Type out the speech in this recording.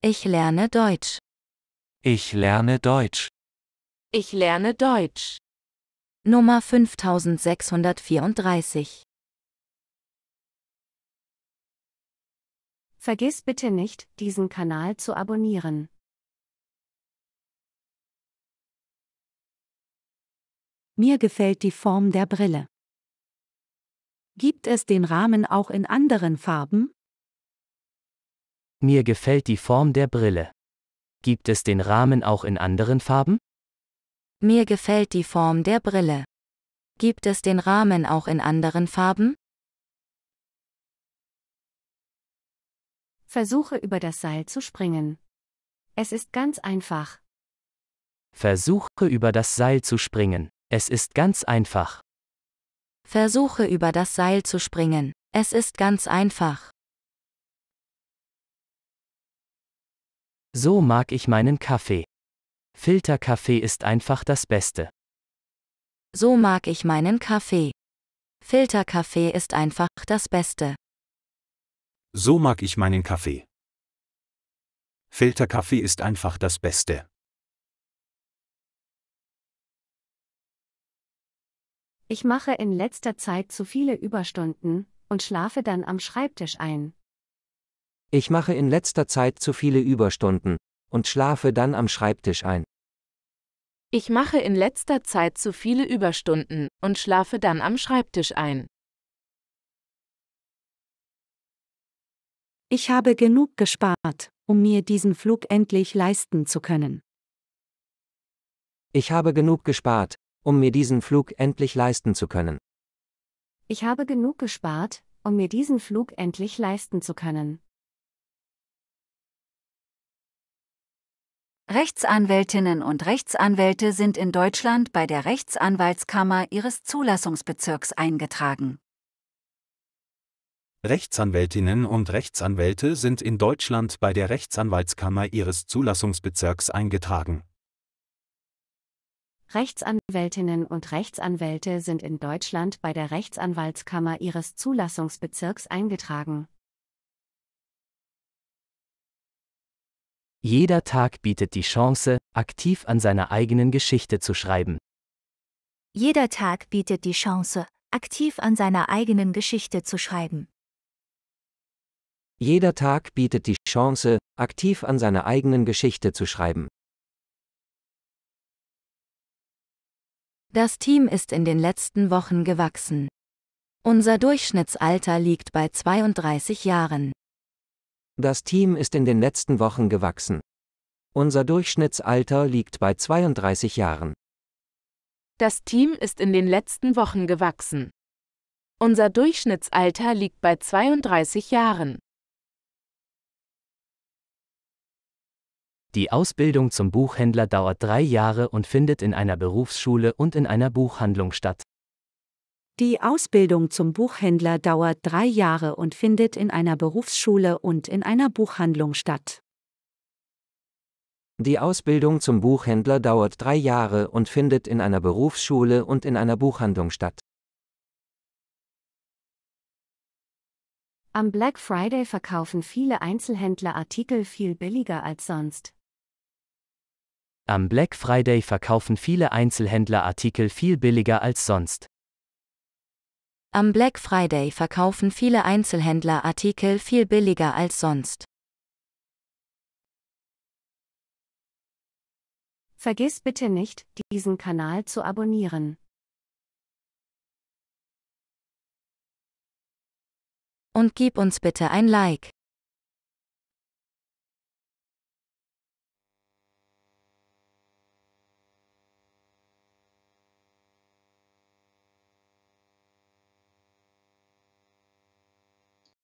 Ich lerne Deutsch. Ich lerne Deutsch. Ich lerne Deutsch. Nummer 5634. Vergiss bitte nicht, diesen Kanal zu abonnieren. Mir gefällt die Form der Brille. Gibt es den Rahmen auch in anderen Farben? Mir gefällt die Form der Brille. Gibt es den Rahmen auch in anderen Farben? Mir gefällt die Form der Brille. Gibt es den Rahmen auch in anderen Farben? Versuche über das Seil zu springen. Es ist ganz einfach. Versuche über das Seil zu springen. Es ist ganz einfach. Versuche über das Seil zu springen. Es ist ganz einfach. So mag ich meinen Kaffee. Filterkaffee ist einfach das Beste. So mag ich meinen Kaffee. Filterkaffee ist einfach das Beste. So mag ich meinen Kaffee. Filterkaffee ist einfach das Beste. Ich mache in letzter Zeit zu viele Überstunden und schlafe dann am Schreibtisch ein. Ich mache in letzter Zeit zu viele Überstunden und schlafe dann am Schreibtisch ein. Ich mache in letzter Zeit zu viele Überstunden und schlafe dann am Schreibtisch ein. Ich habe genug gespart, um mir diesen Flug endlich leisten zu können. Ich habe genug gespart, um mir diesen Flug endlich leisten zu können. Ich habe genug gespart, um mir diesen Flug endlich leisten zu können. Rechtsanwältinnen und Rechtsanwälte sind in Deutschland bei der Rechtsanwaltskammer ihres Zulassungsbezirks eingetragen. Rechtsanwältinnen und Rechtsanwälte sind in Deutschland bei der Rechtsanwaltskammer ihres Zulassungsbezirks eingetragen. Rechtsanwältinnen und Rechtsanwälte sind in Deutschland bei der Rechtsanwaltskammer ihres Zulassungsbezirks eingetragen. Jeder Tag bietet die Chance, aktiv an seiner eigenen Geschichte zu schreiben. Jeder Tag bietet die Chance, aktiv an seiner eigenen Geschichte zu schreiben. Jeder Tag bietet die Chance, aktiv an seiner eigenen Geschichte zu schreiben. Das Team ist in den letzten Wochen gewachsen. Unser Durchschnittsalter liegt bei 32 Jahren. Das Team ist in den letzten Wochen gewachsen. Unser Durchschnittsalter liegt bei 32 Jahren. Das Team ist in den letzten Wochen gewachsen. Unser Durchschnittsalter liegt bei 32 Jahren. Die Ausbildung zum Buchhändler dauert drei Jahre und findet in einer Berufsschule und in einer Buchhandlung statt. Die Ausbildung zum Buchhändler dauert drei Jahre und findet in einer Berufsschule und in einer Buchhandlung statt. Die Ausbildung zum Buchhändler dauert drei Jahre und findet in einer Berufsschule und in einer Buchhandlung statt. Am Black Friday verkaufen viele Einzelhändler Artikel viel billiger als sonst. Am Black Friday verkaufen viele Einzelhändler Artikel viel billiger als sonst. Am Black Friday verkaufen viele Einzelhändler Artikel viel billiger als sonst. Vergiss bitte nicht, diesen Kanal zu abonnieren. Und gib uns bitte ein Like.